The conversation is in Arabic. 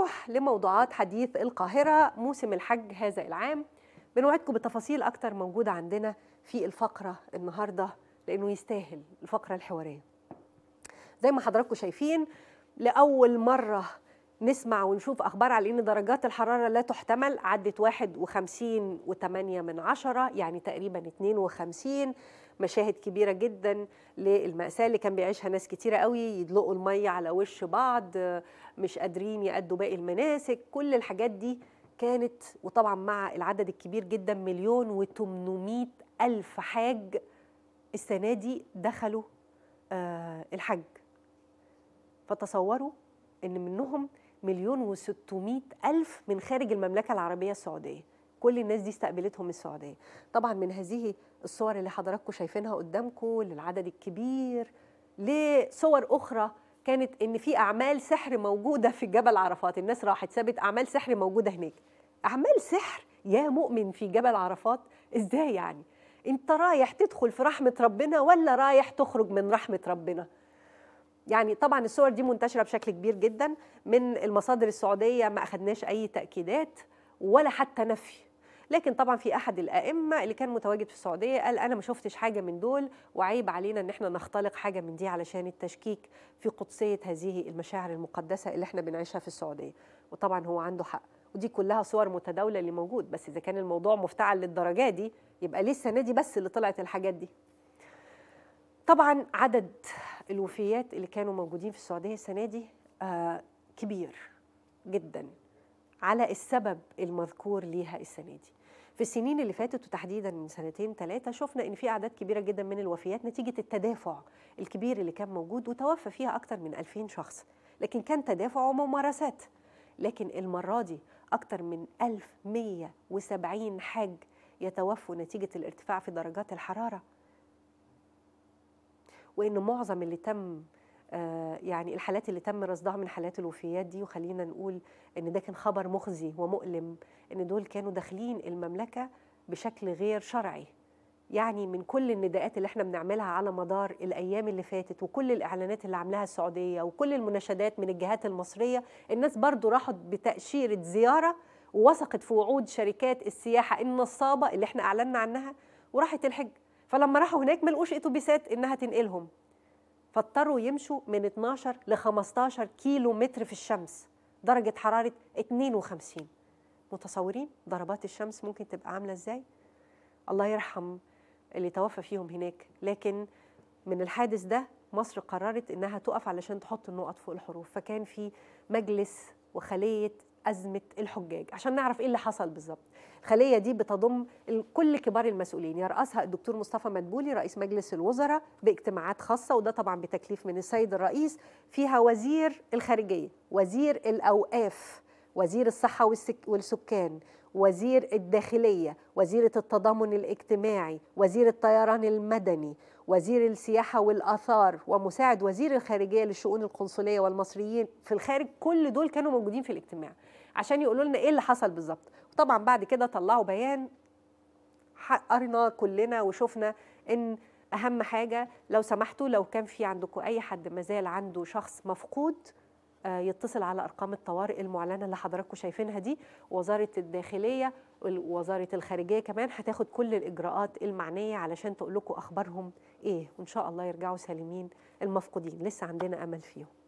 نروح لموضوعات حديث القاهرة موسم الحج هذا العام بنوعدكم بتفاصيل أكتر موجودة عندنا في الفقرة النهاردة لأنه يستاهل الفقرة الحوارية زي ما حضراتكم شايفين لأول مرة نسمع ونشوف أخبار على أن درجات الحرارة لا تحتمل عدت 51 و8 من عشرة يعني تقريبا 52 مشاهد كبيرة جدا للمأساة اللي كان بيعيشها ناس كتيرة قوي يدلقوا المية على وش بعض مش قادرين يأدوا باقي المناسك كل الحاجات دي كانت وطبعا مع العدد الكبير جدا مليون 800 ألف حاج السنة دي دخلوا آه، الحج فتصوروا ان منهم مليون وستمائة ألف من خارج المملكة العربية السعودية كل الناس دي استقبلتهم السعودية طبعا من هذه الصور اللي حضراتكم شايفينها قدامكم للعدد الكبير لصور أخرى كانت ان في اعمال سحر موجوده في جبل عرفات الناس راحت سابت اعمال سحر موجوده هناك اعمال سحر يا مؤمن في جبل عرفات ازاي يعني انت رايح تدخل في رحمه ربنا ولا رايح تخرج من رحمه ربنا يعني طبعا الصور دي منتشره بشكل كبير جدا من المصادر السعوديه ما اخذناش اي تاكيدات ولا حتى نفي لكن طبعا في احد الائمه اللي كان متواجد في السعوديه قال انا ما شفتش حاجه من دول وعيب علينا ان احنا نختلق حاجه من دي علشان التشكيك في قدسيه هذه المشاعر المقدسه اللي احنا بنعيشها في السعوديه وطبعا هو عنده حق ودي كلها صور متداوله اللي موجود بس اذا كان الموضوع مفتعل للدرجه دي يبقى ليه السنه دي بس اللي طلعت الحاجات دي طبعا عدد الوفيات اللي كانوا موجودين في السعوديه السنه دي آه، كبير جدا على السبب المذكور ليها السنه دي في السنين اللي فاتت وتحديدا من سنتين ثلاثه شفنا ان في اعداد كبيره جدا من الوفيات نتيجه التدافع الكبير اللي كان موجود وتوفى فيها اكثر من 2000 شخص لكن كان تدافع وممارسات لكن المره دي اكثر من 1170 حاج يتوفوا نتيجه الارتفاع في درجات الحراره وان معظم اللي تم آه، يعني الحالات اللي تم رصدها من حالات الوفيات دي وخلينا نقول ان ده كان خبر مخزي ومؤلم ان دول كانوا داخلين المملكه بشكل غير شرعي يعني من كل النداءات اللي احنا بنعملها على مدار الايام اللي فاتت وكل الاعلانات اللي عاملاها السعوديه وكل المناشدات من الجهات المصريه الناس برضو راحت بتاشيره زياره ووثقت في وعود شركات السياحه النصابه اللي احنا اعلنا عنها وراحت الحج فلما راحوا هناك ما لقوش اتوبيسات انها تنقلهم فاضطروا يمشوا من 12 ل 15 كيلو متر في الشمس درجه حراره 52 متصورين ضربات الشمس ممكن تبقى عامله ازاي الله يرحم اللي توفى فيهم هناك لكن من الحادث ده مصر قررت انها تقف علشان تحط النقط فوق الحروف فكان في مجلس وخليه ازمه الحجاج عشان نعرف ايه اللي حصل بالظبط الخليه دي بتضم كل كبار المسؤولين يرأسها الدكتور مصطفى مدبولي رئيس مجلس الوزراء باجتماعات خاصه وده طبعا بتكليف من السيد الرئيس فيها وزير الخارجيه وزير الاوقاف وزير الصحة والسكان وزير الداخلية وزيرة التضامن الاجتماعي وزير الطيران المدني وزير السياحة والآثار ومساعد وزير الخارجية للشؤون القنصلية والمصريين في الخارج كل دول كانوا موجودين في الاجتماع عشان يقولوا لنا إيه اللي حصل بالظبط وطبعا بعد كده طلعوا بيان قرنا كلنا وشفنا إن أهم حاجة لو سمحتوا لو كان في عندكم أي حد مازال عنده شخص مفقود آه، يتصل على ارقام الطوارئ المعلنه اللي حضراتكم شايفينها دي وزاره الداخليه وزاره الخارجيه كمان هتاخد كل الاجراءات المعنيه علشان تقول لكم اخبارهم ايه وان شاء الله يرجعوا سالمين المفقودين لسه عندنا امل فيهم